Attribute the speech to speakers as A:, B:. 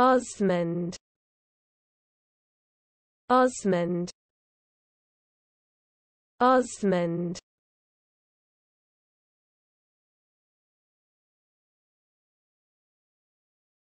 A: Osmond Osmond Osmond